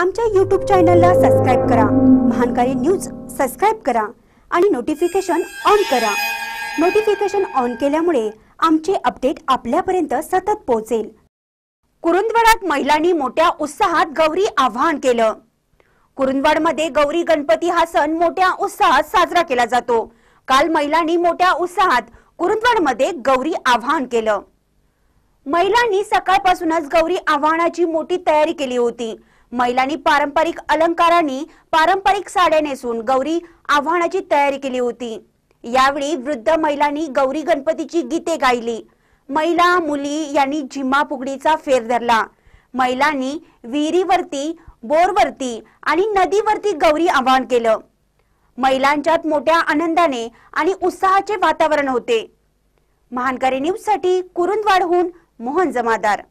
आमच्या यूट्यूब चॅनलला सबस्क्राईब करा महानकारी न्यूज सबस्क्राईब करा आणि नोटिफिकेशन ऑन करा नोटिफिकेशन ऑन केल्यामुळे आमचे अपडेट आपल्यापर्यंत सतत पोहोचेल कुरुंदवाडात महिलांनी मोठ्या उत्साहात गौरी आवाहन केलं कुरुंदवाडमध्ये गौरी गणपती हा सण मोठ्या उत्साहात साजरा केला जातो काल महिलांनी मोठ्या उत्साहात कुरुंदवाडमध्ये गौरी आवाहन केलं महिलांनी सकाळपासूनच गौरी आव्हानाची मोठी तयारी केली होती महिलांनी पारंपरिक अलंकारांनी पारंपरिक साड्या नेसून गौरी आव्हानाची तयारी केली होती यावेळी वृद्ध महिलांनी गौरी गणपतीची गीते गायली महिला मुली यांनी झिम्मा पुगडीचा फेर धरला महिलांनी विहिरीवरती बोरवरती आणि नदीवरती गौरी आव्हान केलं महिलांच्यात मोठ्या आनंदाने आणि उत्साहाचे वातावरण होते महानकारी न्यूज साठी कुरुंदवाडहून मोहन जमादार